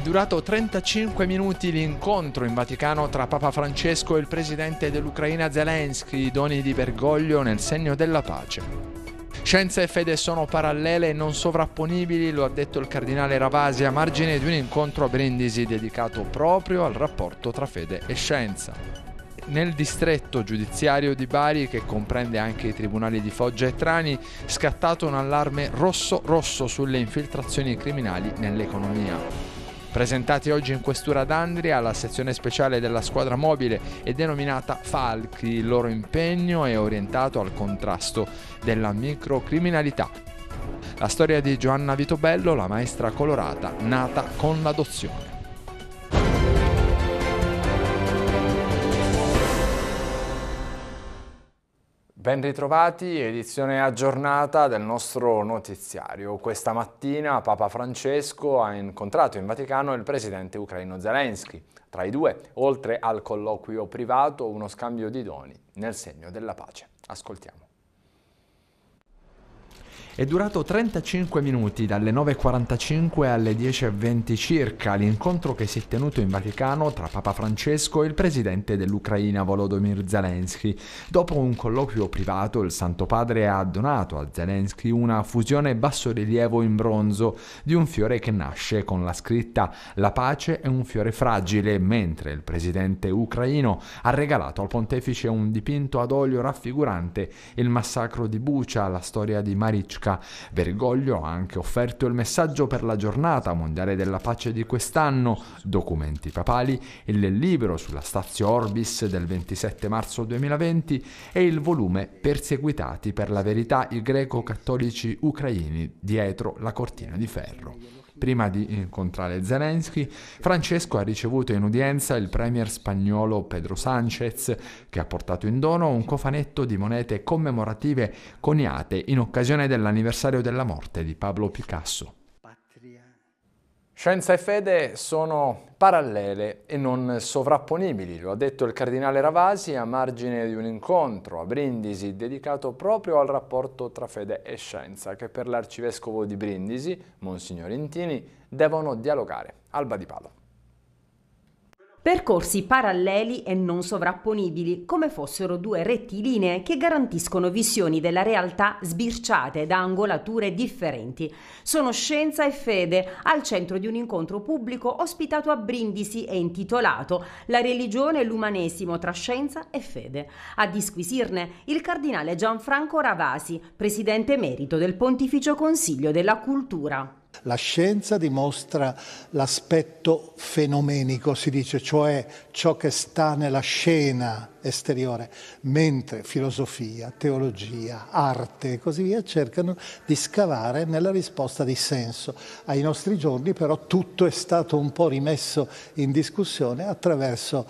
È durato 35 minuti l'incontro in Vaticano tra Papa Francesco e il presidente dell'Ucraina Zelensky, doni di Bergoglio nel segno della pace. Scienza e fede sono parallele e non sovrapponibili, lo ha detto il cardinale Ravasi a margine di un incontro a Brindisi dedicato proprio al rapporto tra fede e scienza. Nel distretto giudiziario di Bari, che comprende anche i tribunali di Foggia e Trani, scattato un allarme rosso rosso sulle infiltrazioni criminali nell'economia presentati oggi in questura d'Andria alla sezione speciale della squadra mobile e denominata Falchi. Il loro impegno è orientato al contrasto della microcriminalità. La storia di Giovanna Vitobello, la maestra colorata, nata con l'adozione. Ben ritrovati, edizione aggiornata del nostro notiziario. Questa mattina Papa Francesco ha incontrato in Vaticano il presidente ucraino Zelensky. Tra i due, oltre al colloquio privato, uno scambio di doni nel segno della pace. Ascoltiamo. È durato 35 minuti, dalle 9.45 alle 10.20 circa, l'incontro che si è tenuto in Vaticano tra Papa Francesco e il presidente dell'Ucraina Volodymyr Zelensky. Dopo un colloquio privato, il Santo Padre ha donato a Zelensky una fusione bassorilievo in bronzo di un fiore che nasce con la scritta La pace è un fiore fragile, mentre il presidente ucraino ha regalato al pontefice un dipinto ad olio raffigurante il massacro di Bucia, la storia di Marichka Luca. Bergoglio ha anche offerto il messaggio per la giornata mondiale della pace di quest'anno, documenti papali, il libro sulla Stazio Orbis del 27 marzo 2020 e il volume Perseguitati per la verità i greco-cattolici ucraini dietro la cortina di ferro. Prima di incontrare Zelensky, Francesco ha ricevuto in udienza il premier spagnolo Pedro Sánchez, che ha portato in dono un cofanetto di monete commemorative coniate in occasione dell'anniversario della morte di Pablo Picasso. Scienza e fede sono parallele e non sovrapponibili, lo ha detto il cardinale Ravasi a margine di un incontro a Brindisi dedicato proprio al rapporto tra fede e scienza che per l'arcivescovo di Brindisi, Monsignor Intini, devono dialogare. Alba di Palo. Percorsi paralleli e non sovrapponibili, come fossero due rettilinee che garantiscono visioni della realtà sbirciate da angolature differenti. Sono scienza e fede al centro di un incontro pubblico ospitato a Brindisi e intitolato La religione e l'umanesimo tra scienza e fede. A disquisirne il cardinale Gianfranco Ravasi, presidente emerito del Pontificio Consiglio della Cultura. La scienza dimostra l'aspetto fenomenico, si dice, cioè ciò che sta nella scena esteriore, mentre filosofia, teologia, arte e così via cercano di scavare nella risposta di senso. Ai nostri giorni però tutto è stato un po' rimesso in discussione attraverso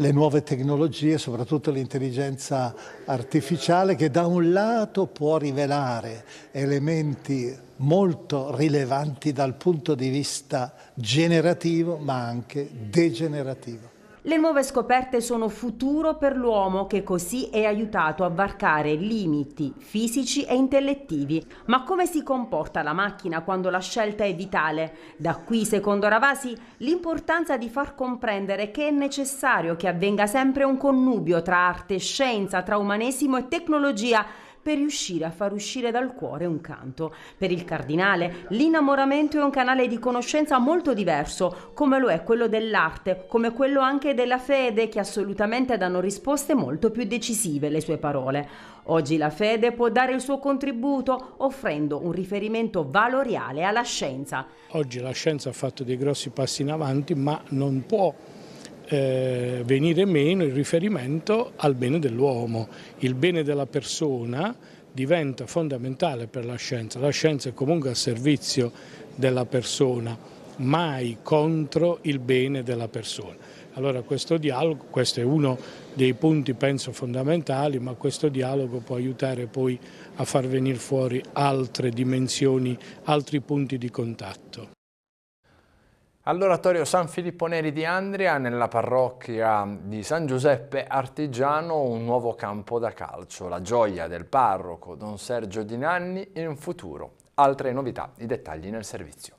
le nuove tecnologie, soprattutto l'intelligenza artificiale, che da un lato può rivelare elementi molto rilevanti dal punto di vista generativo, ma anche degenerativo. Le nuove scoperte sono futuro per l'uomo che così è aiutato a varcare limiti fisici e intellettivi. Ma come si comporta la macchina quando la scelta è vitale? Da qui, secondo Ravasi, l'importanza di far comprendere che è necessario che avvenga sempre un connubio tra arte, e scienza, tra umanesimo e tecnologia per riuscire a far uscire dal cuore un canto. Per il cardinale, l'innamoramento è un canale di conoscenza molto diverso, come lo è quello dell'arte, come quello anche della fede, che assolutamente danno risposte molto più decisive le sue parole. Oggi la fede può dare il suo contributo offrendo un riferimento valoriale alla scienza. Oggi la scienza ha fatto dei grossi passi in avanti, ma non può eh, venire meno il riferimento al bene dell'uomo. Il bene della persona diventa fondamentale per la scienza. La scienza è comunque a servizio della persona, mai contro il bene della persona. Allora questo dialogo, questo è uno dei punti penso fondamentali, ma questo dialogo può aiutare poi a far venire fuori altre dimensioni, altri punti di contatto. All'oratorio San Filippo Neri di Andria, nella parrocchia di San Giuseppe Artigiano, un nuovo campo da calcio. La gioia del parroco Don Sergio Di Nanni in futuro. Altre novità, i dettagli nel servizio.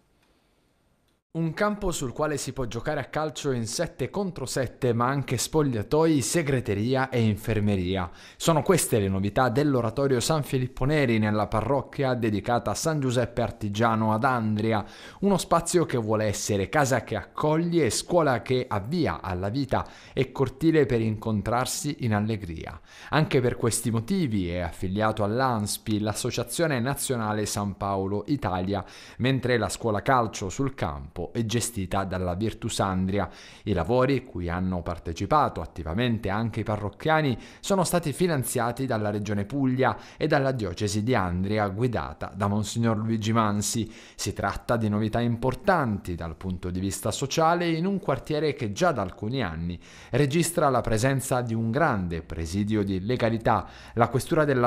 Un campo sul quale si può giocare a calcio in 7 contro 7, ma anche spogliatoi, segreteria e infermeria. Sono queste le novità dell'oratorio San Filippo Neri nella parrocchia dedicata a San Giuseppe Artigiano ad Andria, uno spazio che vuole essere casa che accoglie, scuola che avvia alla vita e cortile per incontrarsi in allegria. Anche per questi motivi è affiliato all'ANSPI, l'Associazione Nazionale San Paolo Italia, mentre la scuola calcio sul campo campo e gestita dalla Virtus Andria. I lavori, cui hanno partecipato attivamente anche i parrocchiani, sono stati finanziati dalla Regione Puglia e dalla Diocesi di Andria guidata da Monsignor Luigi Mansi. Si tratta di novità importanti dal punto di vista sociale in un quartiere che già da alcuni anni registra la presenza di un grande presidio di legalità, la questura della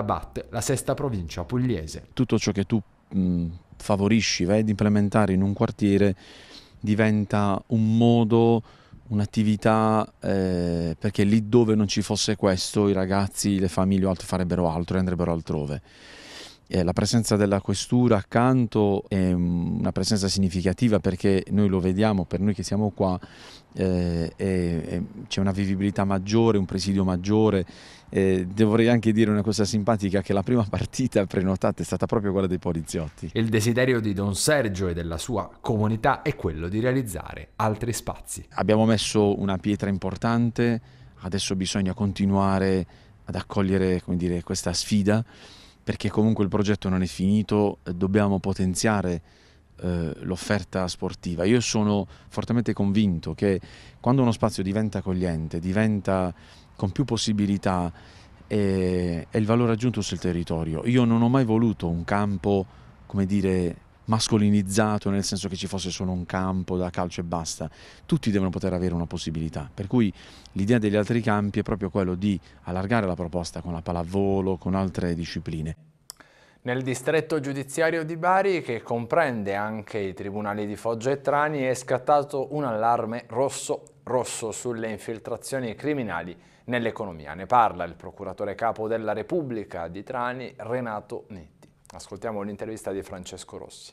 la sesta provincia pugliese. Tutto ciò che tu mm, favorisci, vai ad implementare in un quartiere, diventa un modo, un'attività, eh, perché lì dove non ci fosse questo i ragazzi, le famiglie o altro farebbero altro e andrebbero altrove. Eh, la presenza della questura accanto è mm, una presenza significativa perché noi lo vediamo, per noi che siamo qua eh, c'è una vivibilità maggiore, un presidio maggiore eh, dovrei anche dire una cosa simpatica, che la prima partita prenotata è stata proprio quella dei poliziotti. Il desiderio di Don Sergio e della sua comunità è quello di realizzare altri spazi. Abbiamo messo una pietra importante, adesso bisogna continuare ad accogliere dire, questa sfida, perché comunque il progetto non è finito, dobbiamo potenziare eh, l'offerta sportiva. Io sono fortemente convinto che quando uno spazio diventa accogliente, diventa con più possibilità e, e il valore aggiunto sul territorio. Io non ho mai voluto un campo, come dire, mascolinizzato, nel senso che ci fosse solo un campo da calcio e basta. Tutti devono poter avere una possibilità. Per cui l'idea degli altri campi è proprio quello di allargare la proposta con la pallavolo, con altre discipline. Nel distretto giudiziario di Bari, che comprende anche i tribunali di Foggia e Trani, è scattato un allarme rosso rosso sulle infiltrazioni criminali nell'economia. Ne parla il procuratore capo della Repubblica di Trani, Renato Netti. Ascoltiamo l'intervista di Francesco Rossi.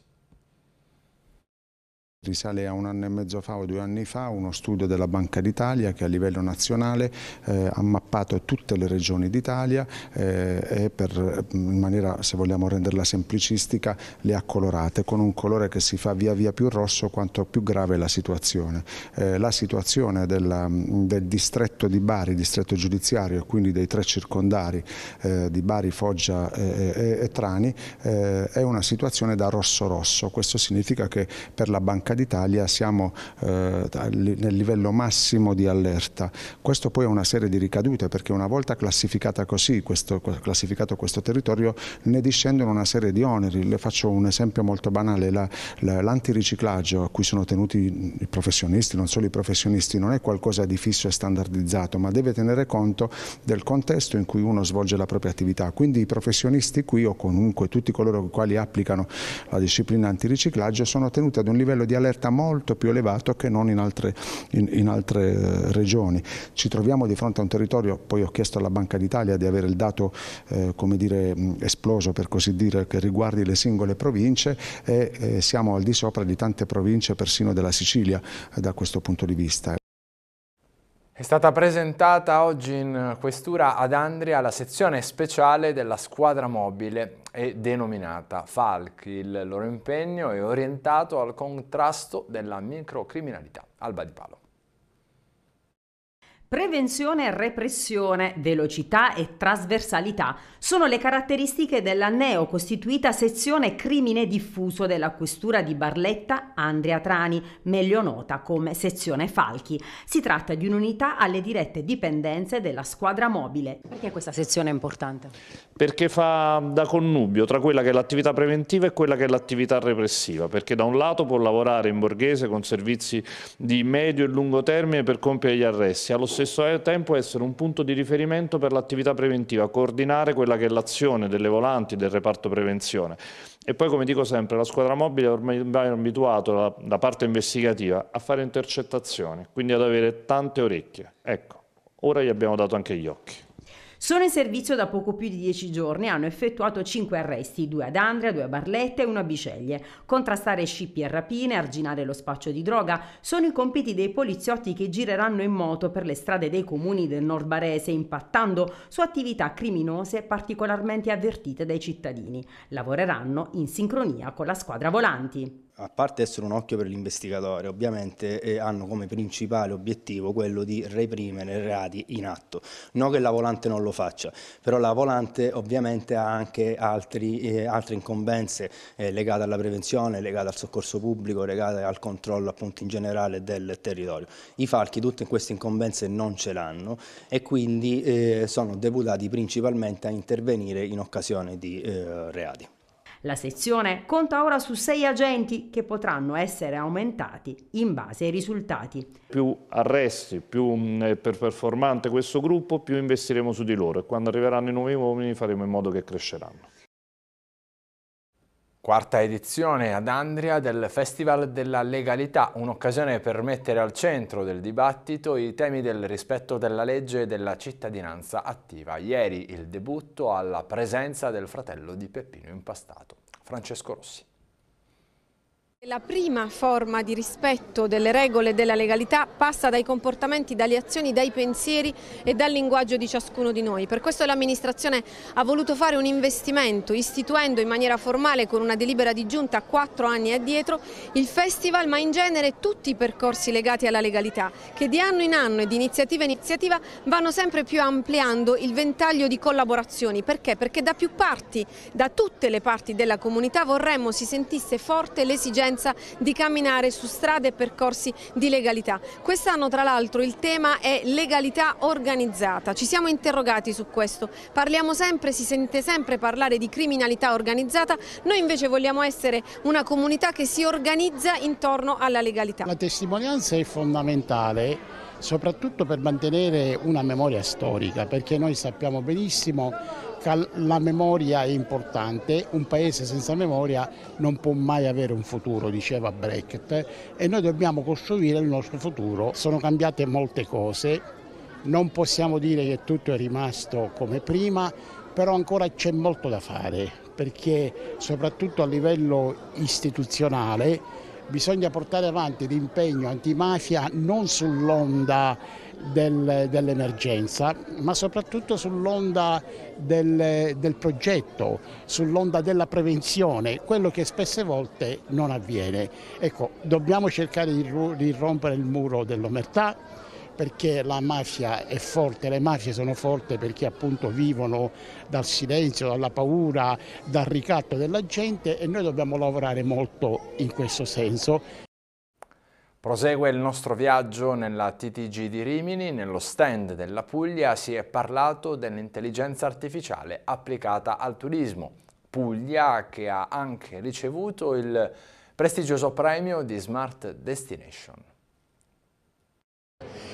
Risale a un anno e mezzo fa o due anni fa uno studio della Banca d'Italia che a livello nazionale eh, ha mappato tutte le regioni d'Italia eh, e per, in maniera, se vogliamo renderla semplicistica, le ha colorate con un colore che si fa via via più rosso quanto più grave è la situazione. Eh, la situazione della, del distretto di Bari, distretto giudiziario e quindi dei tre circondari eh, di Bari, Foggia eh, e, e Trani eh, è una situazione da rosso rosso. Questo significa che per la Banca Banca d'Italia siamo eh, nel livello massimo di allerta. Questo poi ha una serie di ricadute perché una volta classificata così, questo, classificato questo territorio, ne discendono una serie di oneri. Le faccio un esempio molto banale, l'antiriciclaggio la, la, a cui sono tenuti i professionisti, non solo i professionisti, non è qualcosa di fisso e standardizzato, ma deve tenere conto del contesto in cui uno svolge la propria attività. Quindi i professionisti qui o comunque tutti coloro i quali applicano la disciplina antiriciclaggio sono tenuti ad un livello di allerta molto più elevato che non in altre, in, in altre eh, regioni. Ci troviamo di fronte a un territorio, poi ho chiesto alla Banca d'Italia di avere il dato eh, dire, esploso per così dire che riguardi le singole province e eh, siamo al di sopra di tante province persino della Sicilia eh, da questo punto di vista. È stata presentata oggi in questura ad Andria la sezione speciale della squadra mobile e denominata FALC. Il loro impegno è orientato al contrasto della microcriminalità. Alba di Palo. Prevenzione repressione, velocità e trasversalità sono le caratteristiche della neocostituita sezione crimine diffuso della questura di Barletta Andrea Trani, meglio nota come sezione Falchi. Si tratta di un'unità alle dirette dipendenze della squadra mobile. Perché questa sezione è importante? Perché fa mm, da connubio tra quella che è l'attività preventiva e quella che è l'attività repressiva, perché da un lato può lavorare in borghese con servizi di medio e lungo termine per compiere gli arresti, allo stesso tempo essere un punto di riferimento per l'attività preventiva, coordinare quella che è l'azione delle volanti, del reparto prevenzione. E poi, come dico sempre, la squadra mobile è ormai abituata, da parte investigativa, a fare intercettazioni, quindi ad avere tante orecchie. Ecco, ora gli abbiamo dato anche gli occhi. Sono in servizio da poco più di 10 giorni e hanno effettuato 5 arresti, 2 ad Andria, 2 a Barletta e 1 a Biceglie. Contrastare scippi e rapine, arginare lo spaccio di droga sono i compiti dei poliziotti che gireranno in moto per le strade dei comuni del nord barese impattando su attività criminose particolarmente avvertite dai cittadini. Lavoreranno in sincronia con la squadra volanti a parte essere un occhio per l'investigatore, ovviamente eh, hanno come principale obiettivo quello di reprimere reati in atto. Non che la volante non lo faccia, però la volante ovviamente ha anche altri, eh, altre incombenze eh, legate alla prevenzione, legate al soccorso pubblico, legate al controllo appunto in generale del territorio. I falchi tutte queste incombenze non ce l'hanno e quindi eh, sono deputati principalmente a intervenire in occasione di eh, reati. La sezione conta ora su sei agenti che potranno essere aumentati in base ai risultati. Più arresti, più è mm, eh, performante questo gruppo, più investiremo su di loro e quando arriveranno i nuovi uomini faremo in modo che cresceranno. Quarta edizione ad Andria del Festival della Legalità, un'occasione per mettere al centro del dibattito i temi del rispetto della legge e della cittadinanza attiva. Ieri il debutto alla presenza del fratello di Peppino Impastato, Francesco Rossi. La prima forma di rispetto delle regole e della legalità passa dai comportamenti, dalle azioni, dai pensieri e dal linguaggio di ciascuno di noi. Per questo l'amministrazione ha voluto fare un investimento istituendo in maniera formale con una delibera di giunta quattro anni addietro il festival ma in genere tutti i percorsi legati alla legalità che di anno in anno e di iniziativa in iniziativa vanno sempre più ampliando il ventaglio di collaborazioni. Perché? Perché da più parti, da tutte le parti della comunità vorremmo si sentisse forte l'esigenza l'esigenza di camminare su strade e percorsi di legalità. Quest'anno tra l'altro il tema è legalità organizzata, ci siamo interrogati su questo, parliamo sempre, si sente sempre parlare di criminalità organizzata, noi invece vogliamo essere una comunità che si organizza intorno alla legalità. La testimonianza è fondamentale soprattutto per mantenere una memoria storica, perché noi sappiamo benissimo la memoria è importante, un paese senza memoria non può mai avere un futuro, diceva Brecht, e noi dobbiamo costruire il nostro futuro. Sono cambiate molte cose, non possiamo dire che tutto è rimasto come prima, però ancora c'è molto da fare, perché soprattutto a livello istituzionale bisogna portare avanti l'impegno antimafia non sull'onda del, dell'emergenza, ma soprattutto sull'onda del, del progetto, sull'onda della prevenzione, quello che spesse volte non avviene. Ecco, dobbiamo cercare di, di rompere il muro dell'omertà, perché la mafia è forte, le mafie sono forti perché appunto vivono dal silenzio, dalla paura, dal ricatto della gente e noi dobbiamo lavorare molto in questo senso. Prosegue il nostro viaggio nella TTG di Rimini, nello stand della Puglia si è parlato dell'intelligenza artificiale applicata al turismo. Puglia che ha anche ricevuto il prestigioso premio di Smart Destination.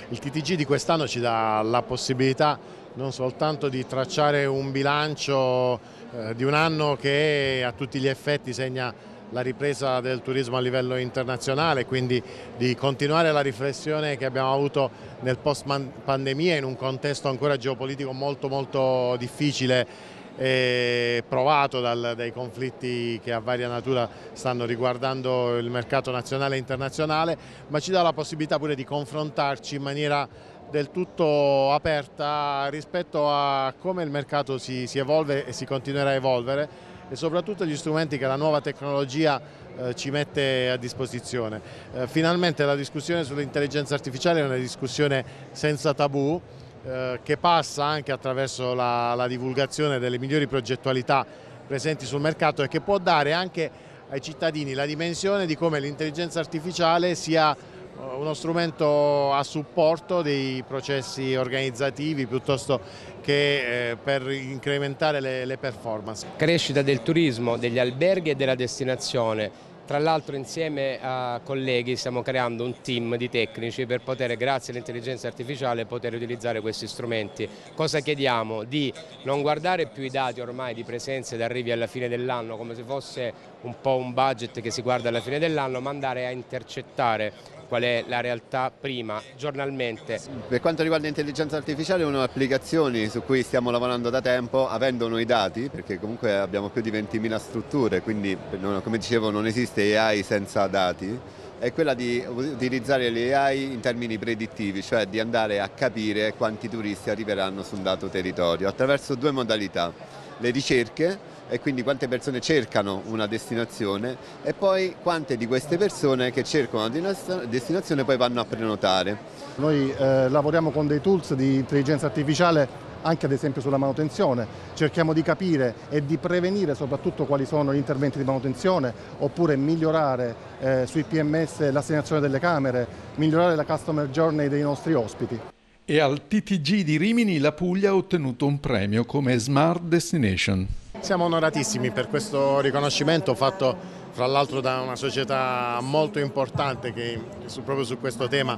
Il TTG di quest'anno ci dà la possibilità non soltanto di tracciare un bilancio eh, di un anno che a tutti gli effetti segna la ripresa del turismo a livello internazionale, quindi di continuare la riflessione che abbiamo avuto nel post pandemia in un contesto ancora geopolitico molto molto difficile e provato dal, dai conflitti che a varia natura stanno riguardando il mercato nazionale e internazionale, ma ci dà la possibilità pure di confrontarci in maniera del tutto aperta rispetto a come il mercato si, si evolve e si continuerà a evolvere e soprattutto gli strumenti che la nuova tecnologia eh, ci mette a disposizione. Eh, finalmente la discussione sull'intelligenza artificiale è una discussione senza tabù, eh, che passa anche attraverso la, la, divulgazione delle migliori progettualità presenti sul mercato e che può dare anche ai cittadini la dimensione di come l'intelligenza artificiale sia eh, uno strumento a supporto dei processi organizzativi piuttosto che eh, per incrementare le, le performance. Crescita del turismo, degli alberghi e della destinazione. Tra l'altro insieme a colleghi stiamo creando un team di tecnici per poter, grazie all'intelligenza artificiale, poter utilizzare questi strumenti. Cosa chiediamo? Di non guardare più i dati ormai di presenze ed arrivi alla fine dell'anno come se fosse un po' un budget che si guarda alla fine dell'anno, ma andare a intercettare qual è la realtà prima, giornalmente. Per quanto riguarda l'intelligenza artificiale è una delle applicazioni su cui stiamo lavorando da tempo, avendo noi dati, perché comunque abbiamo più di 20.000 strutture, quindi come dicevo non esiste AI senza dati è quella di utilizzare le AI in termini predittivi, cioè di andare a capire quanti turisti arriveranno su un dato territorio attraverso due modalità, le ricerche e quindi quante persone cercano una destinazione e poi quante di queste persone che cercano una destinazione poi vanno a prenotare. Noi eh, lavoriamo con dei tools di intelligenza artificiale anche ad esempio sulla manutenzione, cerchiamo di capire e di prevenire soprattutto quali sono gli interventi di manutenzione oppure migliorare eh, sui PMS l'assegnazione delle camere, migliorare la customer journey dei nostri ospiti. E al TTG di Rimini la Puglia ha ottenuto un premio come Smart Destination. Siamo onoratissimi per questo riconoscimento fatto fra l'altro da una società molto importante che su, proprio su questo tema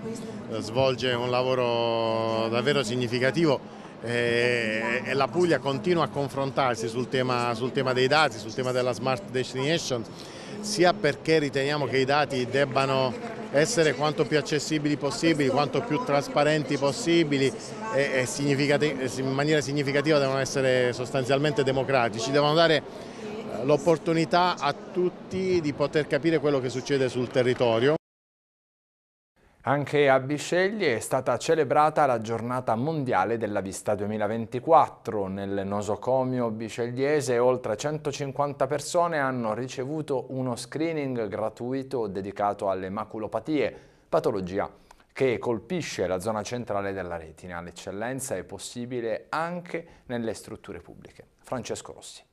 eh, svolge un lavoro davvero significativo eh, e la Puglia continua a confrontarsi sul tema, sul tema dei dati, sul tema della smart destination sia perché riteniamo che i dati debbano essere quanto più accessibili possibili, quanto più trasparenti possibili e, e in maniera significativa devono essere sostanzialmente democratici, devono dare eh, l'opportunità a tutti di poter capire quello che succede sul territorio anche a Bisceglie è stata celebrata la giornata mondiale della vista 2024. Nel nosocomio biscegliese oltre 150 persone hanno ricevuto uno screening gratuito dedicato alle maculopatie, patologia che colpisce la zona centrale della retina. L'eccellenza è possibile anche nelle strutture pubbliche. Francesco Rossi.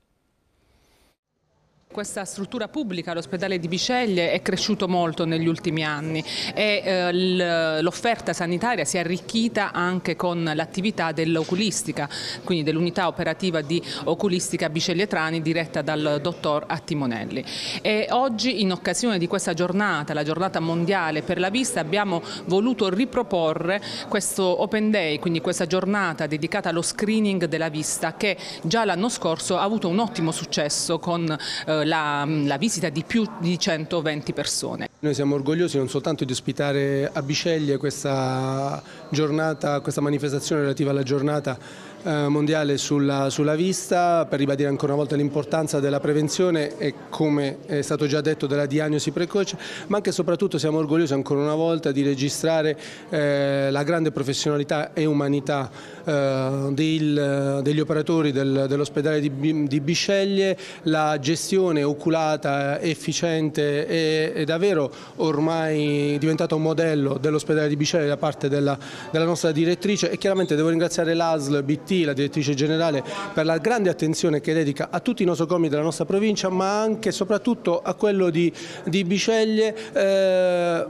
Questa struttura pubblica, l'ospedale di Biceglie, è cresciuto molto negli ultimi anni e eh, l'offerta sanitaria si è arricchita anche con l'attività dell'oculistica, quindi dell'unità operativa di oculistica Biceglie Trani diretta dal dottor Attimonelli. E oggi in occasione di questa giornata, la giornata mondiale per la vista, abbiamo voluto riproporre questo Open Day, quindi questa giornata dedicata allo screening della vista che già l'anno scorso ha avuto un ottimo successo con eh, la, la visita di più di 120 persone. Noi siamo orgogliosi non soltanto di ospitare a Biceglie questa giornata, questa manifestazione relativa alla giornata eh, mondiale sulla, sulla, vista per ribadire ancora una volta l'importanza della prevenzione e come è stato già detto della diagnosi precoce, ma anche e soprattutto siamo orgogliosi ancora una volta di registrare eh, la grande professionalità e umanità eh, del, degli operatori del, dell'ospedale di, di, Bisceglie, la gestione oculata, efficiente e, davvero ormai diventata un modello dell'ospedale di Bisceglie da parte della, della nostra direttrice e chiaramente devo ringraziare l'ASL, BT la direttrice generale, per la grande attenzione che dedica a tutti i nosocomi della nostra provincia, ma anche e soprattutto a quello di, di Biceglie. Eh,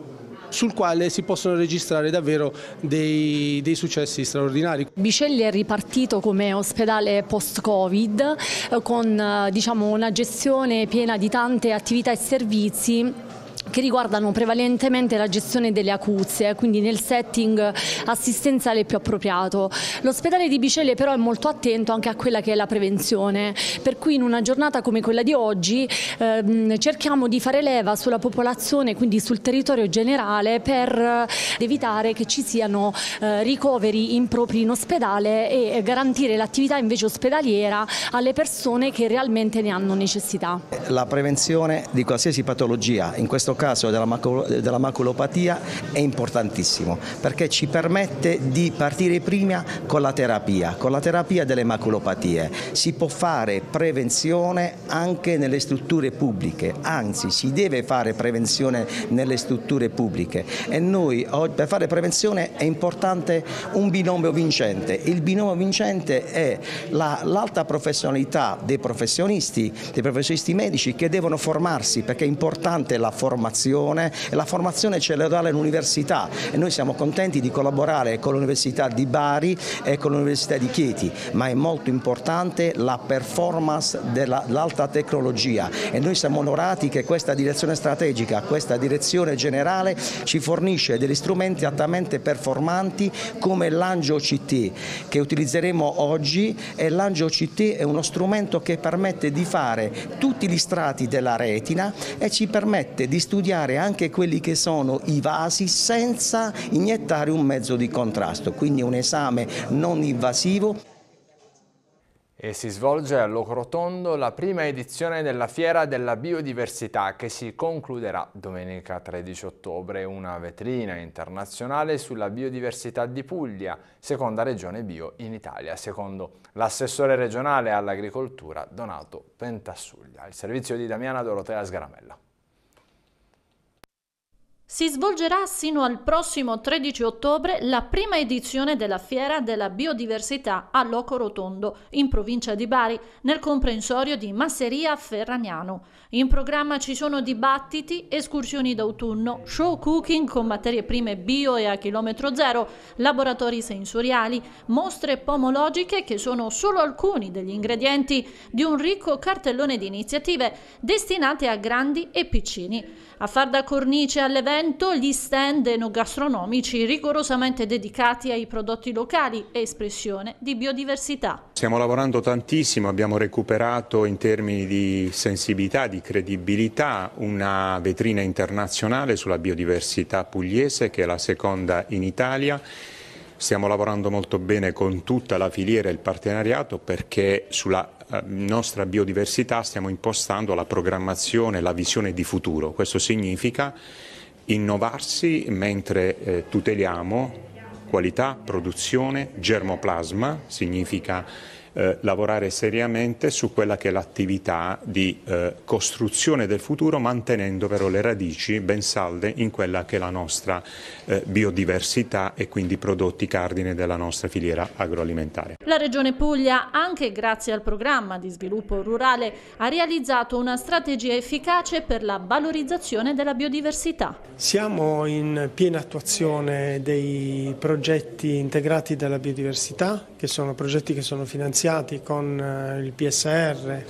sul quale si possono registrare davvero dei, dei, successi straordinari. Biceglie è ripartito come ospedale post-Covid eh, con eh, diciamo, una gestione piena di tante attività e servizi che riguardano prevalentemente la gestione delle acuzie, quindi nel setting assistenziale più appropriato. L'ospedale di Bicelle però è molto attento anche a quella che è la prevenzione, per cui in una giornata come quella di oggi ehm, cerchiamo di fare leva sulla popolazione, quindi sul territorio generale, per eh, evitare che ci siano eh, ricoveri impropri in ospedale e garantire l'attività invece ospedaliera alle persone che realmente ne hanno necessità. La prevenzione di qualsiasi patologia, in questo caso caso della, macul della maculopatia è importantissimo perché ci permette di partire prima con la terapia, con la terapia delle maculopatie. Si può fare prevenzione anche nelle strutture pubbliche, anzi si deve fare prevenzione nelle strutture pubbliche e noi per fare prevenzione è importante un binomio vincente. Il binomio vincente è l'alta la, professionalità dei professionisti, dei professionisti medici che devono formarsi perché è importante la formazione formazione e la formazione ce la dà l'università e noi siamo contenti di collaborare con l'Università di Bari e con l'Università di Chieti, ma è molto importante la performance dell'alta tecnologia e noi siamo onorati che questa direzione strategica, questa direzione generale ci fornisce degli strumenti altamente performanti come l'Angio CT che utilizzeremo oggi e l'Angio CT è uno strumento che permette di fare tutti gli strati della retina e ci permette di studiare studiare anche quelli che sono i vasi senza iniettare un mezzo di contrasto, quindi un esame non invasivo e si svolge a Locrotondo la prima edizione della Fiera della Biodiversità che si concluderà domenica 13 ottobre, una vetrina internazionale sulla biodiversità di Puglia, seconda regione bio in Italia, secondo l'assessore regionale all'agricoltura Donato Pentassuglia. Il servizio di Damiana Dorotea Sgaramella. Si svolgerà sino al prossimo 13 ottobre la prima edizione della Fiera della Biodiversità a Loco Rotondo, in provincia di Bari, nel comprensorio di Masseria Ferragnano. In programma ci sono dibattiti, escursioni d'autunno, show cooking con materie prime bio e a chilometro zero, laboratori sensoriali, mostre pomologiche che sono solo alcuni degli ingredienti di un ricco cartellone di iniziative destinate a grandi e piccini. A far da cornice all'evento gli stand enogastronomici rigorosamente dedicati ai prodotti locali e espressione di biodiversità. Stiamo lavorando tantissimo, abbiamo recuperato in termini di sensibilità, di credibilità, una vetrina internazionale sulla biodiversità pugliese che è la seconda in Italia. Stiamo lavorando molto bene con tutta la filiera e il partenariato perché sulla eh, nostra biodiversità stiamo impostando la programmazione, la visione di futuro. Questo significa innovarsi mentre eh, tuteliamo qualità, produzione, germoplasma, significa eh, lavorare seriamente su quella che è l'attività di eh, costruzione del futuro mantenendo però le radici ben salde in quella che è la nostra eh, biodiversità e quindi i prodotti cardine della nostra filiera agroalimentare. La Regione Puglia, anche grazie al programma di sviluppo rurale, ha realizzato una strategia efficace per la valorizzazione della biodiversità. Siamo in piena attuazione dei progetti integrati della biodiversità che sono progetti che sono finanziati con eh, il PSR,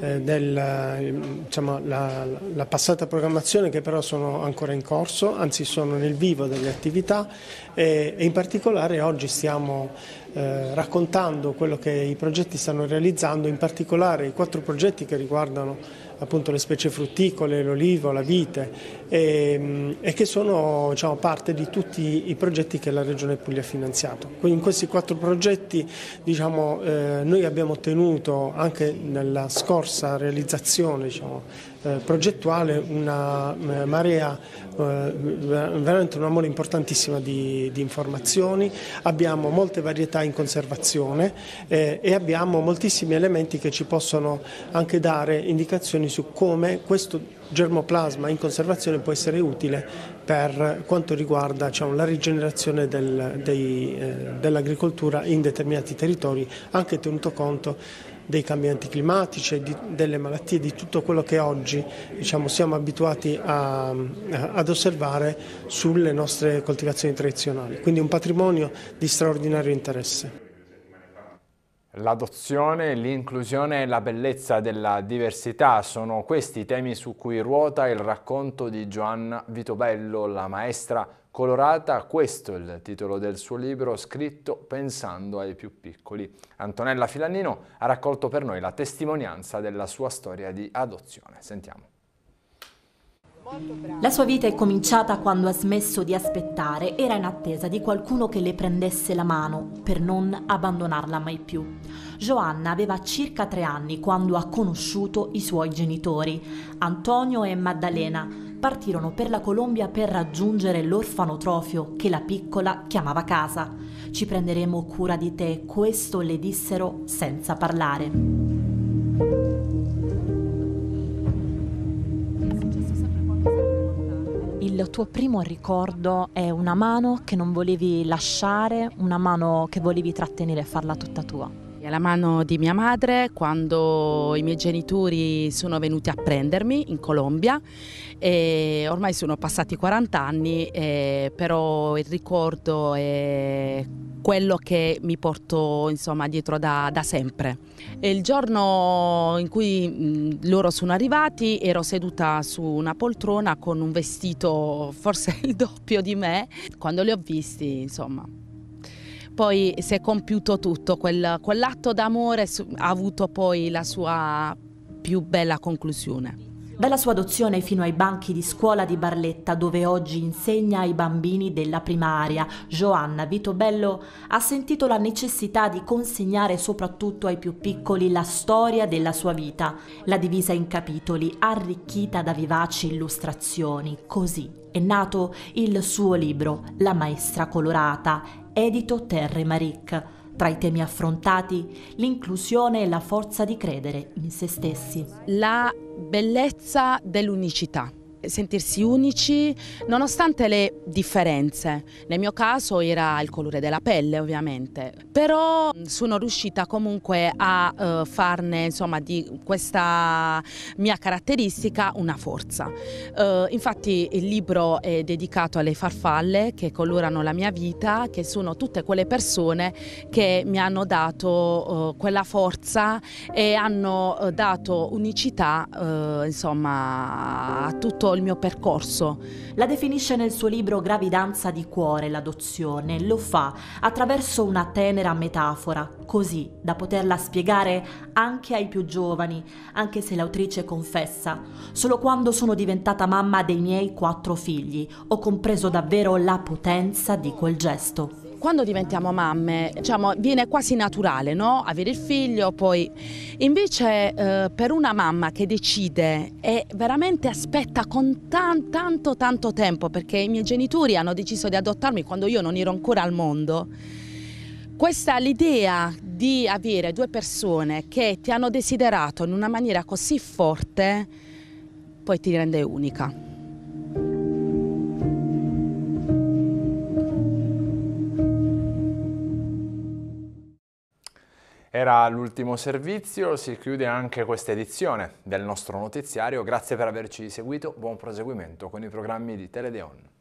eh, diciamo, la, la, passata programmazione che però sono ancora in corso, anzi sono nel vivo delle attività e, e in particolare oggi stiamo eh, raccontando quello che i progetti stanno realizzando, in particolare i quattro progetti che riguardano appunto le specie frutticole, l'olivo, la vite e, ehm, e che sono diciamo, parte di tutti i progetti che la Regione Puglia ha finanziato. Quindi in questi quattro progetti diciamo, eh, noi abbiamo ottenuto anche nella scorsa realizzazione diciamo, eh, progettuale una eh, marea, eh, veramente una mole importantissima di, di, informazioni, abbiamo molte varietà in conservazione e abbiamo moltissimi elementi che ci possono anche dare indicazioni su come questo germoplasma in conservazione può essere utile per quanto riguarda diciamo, la rigenerazione del, eh, dell'agricoltura in determinati territori, anche tenuto conto dei cambiamenti climatici, di, delle malattie, di tutto quello che oggi diciamo, siamo abituati a, ad osservare sulle nostre coltivazioni tradizionali. Quindi un patrimonio di straordinario interesse. L'adozione, l'inclusione e la bellezza della diversità sono questi i temi su cui ruota il racconto di Joanna Vitobello, la maestra colorata. Questo è il titolo del suo libro, scritto pensando ai più piccoli. Antonella Filanino ha raccolto per noi la testimonianza della sua storia di adozione. Sentiamo. La sua vita è cominciata quando ha smesso di aspettare, era in attesa di qualcuno che le prendesse la mano per non abbandonarla mai più. Joanna aveva circa tre anni quando ha conosciuto i suoi genitori, Antonio e Maddalena. Partirono per la Colombia per raggiungere l'orfanotrofio che la piccola chiamava casa. Ci prenderemo cura di te, questo le dissero senza parlare. il tuo primo ricordo è una mano che non volevi lasciare, una mano che volevi trattenere e farla tutta tua? È la mano di mia madre quando i miei genitori sono venuti a prendermi in Colombia e ormai sono passati 40 anni, e, però il ricordo è quello che mi porto insomma, dietro da, da sempre. E il giorno in cui loro sono arrivati ero seduta su una poltrona con un vestito forse il doppio di me. Quando li ho visti, insomma, poi si è compiuto tutto, quel, quell'atto d'amore ha avuto poi la sua più bella conclusione. Dalla sua adozione fino ai banchi di scuola di Barletta, dove oggi insegna ai bambini della primaria, Joanna Vitobello ha sentito la necessità di consegnare soprattutto ai più piccoli la storia della sua vita, la divisa in capitoli, arricchita da vivaci illustrazioni. Così è nato il suo libro, La maestra colorata, edito Terre Maric tra i temi affrontati, l'inclusione e la forza di credere in se stessi. La bellezza dell'unicità sentirsi unici nonostante le differenze. Nel mio caso era il colore della pelle ovviamente, però mm, sono riuscita comunque a eh, farne insomma, di questa mia caratteristica una forza. Eh, infatti il libro è dedicato alle farfalle che colorano la mia vita, che sono tutte quelle persone che mi hanno dato eh, quella forza e hanno eh, dato unicità eh, insomma, a tutto il mio percorso. La definisce nel suo libro Gravidanza di cuore l'adozione, lo fa attraverso una tenera metafora, così da poterla spiegare anche ai più giovani, anche se l'autrice confessa, solo quando sono diventata mamma dei miei quattro figli ho compreso davvero la potenza di quel gesto. Quando diventiamo mamme, diciamo, viene quasi naturale no? avere il figlio, poi invece eh, per una mamma che decide e veramente aspetta con tan, tanto tanto tempo, perché i miei genitori hanno deciso di adottarmi quando io non ero ancora al mondo, questa l'idea di avere due persone che ti hanno desiderato in una maniera così forte, poi ti rende unica. Era l'ultimo servizio, si chiude anche questa edizione del nostro notiziario. Grazie per averci seguito, buon proseguimento con i programmi di Teledeon.